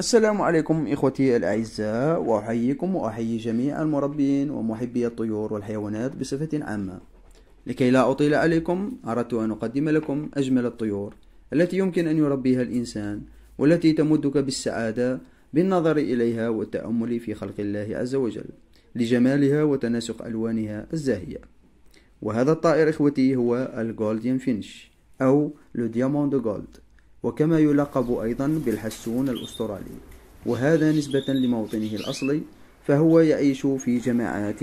السلام عليكم إخوتي الأعزاء وأحييكم وأحيي جميع المربين ومحبي الطيور والحيوانات بصفة عامة لكي لا أطيل عليكم أردت أن أقدم لكم أجمل الطيور التي يمكن أن يربيها الإنسان والتي تمدك بالسعادة بالنظر إليها والتأمل في خلق الله عز وجل لجمالها وتناسق ألوانها الزاهية وهذا الطائر إخوتي هو الجولدين فينش أو لو دياموند جولد وكما يلقب أيضا بالحسون الأسترالي وهذا نسبة لموطنه الأصلي فهو يعيش في جماعات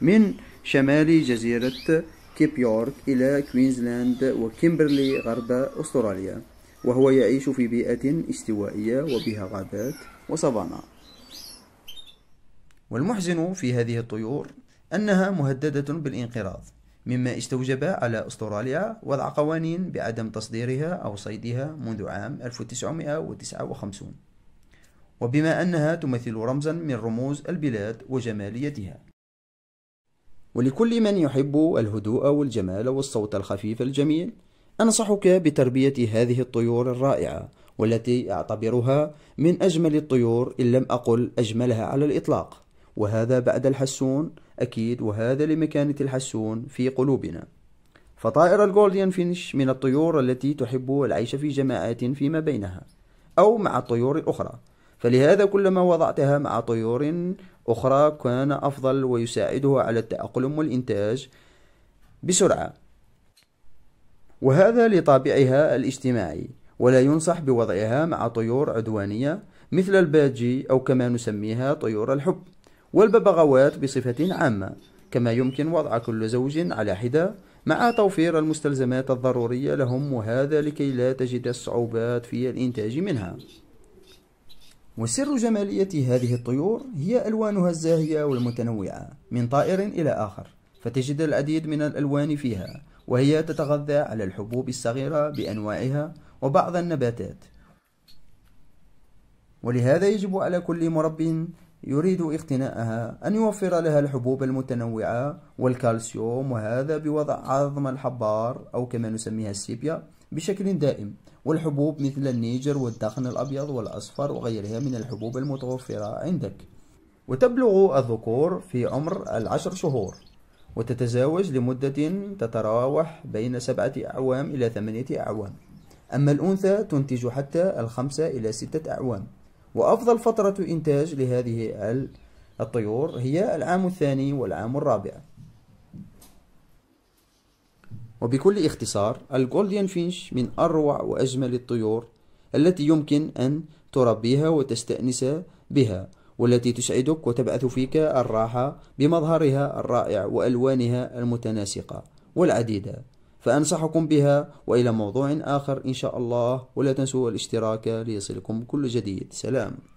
من شمال جزيرة كيب يورك إلى كوينزلاند وكيمبرلي غرب أستراليا وهو يعيش في بيئة استوائية وبها غابات وسافانا والمحزن في هذه الطيور أنها مهددة بالانقراض مما استوجب على أستراليا وضع قوانين بعدم تصديرها أو صيدها منذ عام 1959 وبما أنها تمثل رمزا من رموز البلاد وجماليتها ولكل من يحب الهدوء والجمال والصوت الخفيف الجميل أنصحك بتربية هذه الطيور الرائعة والتي أعتبرها من أجمل الطيور إن لم أقل أجملها على الإطلاق وهذا بعد الحسون أكيد وهذا لمكانة الحسون في قلوبنا فطائر الجولديان فينش من الطيور التي تحب العيش في جماعات فيما بينها أو مع الطيور الأخرى فلهذا كلما وضعتها مع طيور أخرى كان أفضل ويساعدها على التأقلم والإنتاج بسرعة وهذا لطابعها الاجتماعي ولا ينصح بوضعها مع طيور عدوانية مثل الباجي أو كما نسميها طيور الحب والببغاوات بصفة عامة كما يمكن وضع كل زوج على حدة مع توفير المستلزمات الضرورية لهم وهذا لكي لا تجد الصعوبات في الإنتاج منها وسر جمالية هذه الطيور هي ألوانها الزاهية والمتنوعة من طائر إلى آخر فتجد العديد من الألوان فيها وهي تتغذى على الحبوب الصغيرة بأنواعها وبعض النباتات ولهذا يجب على كل مرب يريد اقتناءها أن يوفر لها الحبوب المتنوعة والكالسيوم وهذا بوضع عظم الحبار أو كما نسميها السيبيا بشكل دائم والحبوب مثل النيجر والدخن الأبيض والأصفر وغيرها من الحبوب المتوفرة عندك وتبلغ الذكور في عمر العشر شهور وتتزاوج لمدة تتراوح بين سبعة أعوام إلى ثمانية أعوام أما الأنثى تنتج حتى الخمسة إلى ستة أعوام وأفضل فترة إنتاج لهذه الطيور هي العام الثاني والعام الرابع وبكل اختصار الجولديان فينش من أروع وأجمل الطيور التي يمكن أن تربيها وتستأنس بها والتي تسعدك وتبعث فيك الراحة بمظهرها الرائع وألوانها المتناسقة والعديدة فأنصحكم بها وإلى موضوع آخر إن شاء الله ولا تنسوا الاشتراك ليصلكم كل جديد سلام